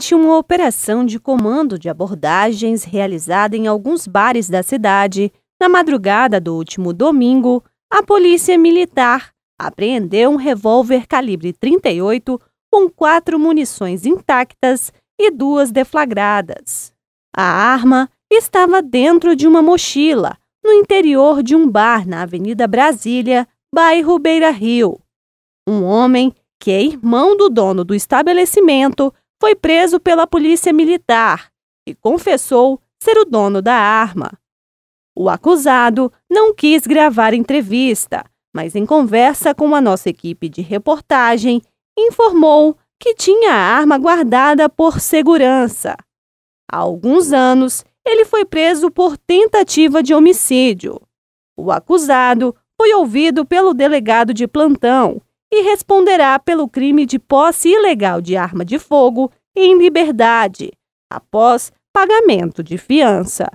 Durante uma operação de comando de abordagens realizada em alguns bares da cidade, na madrugada do último domingo, a Polícia Militar apreendeu um revólver calibre 38 com quatro munições intactas e duas deflagradas. A arma estava dentro de uma mochila, no interior de um bar na Avenida Brasília, bairro Beira Rio. Um homem, que é irmão do dono do estabelecimento, foi preso pela polícia militar e confessou ser o dono da arma. O acusado não quis gravar entrevista, mas em conversa com a nossa equipe de reportagem, informou que tinha a arma guardada por segurança. Há alguns anos, ele foi preso por tentativa de homicídio. O acusado foi ouvido pelo delegado de plantão, e responderá pelo crime de posse ilegal de arma de fogo em liberdade, após pagamento de fiança.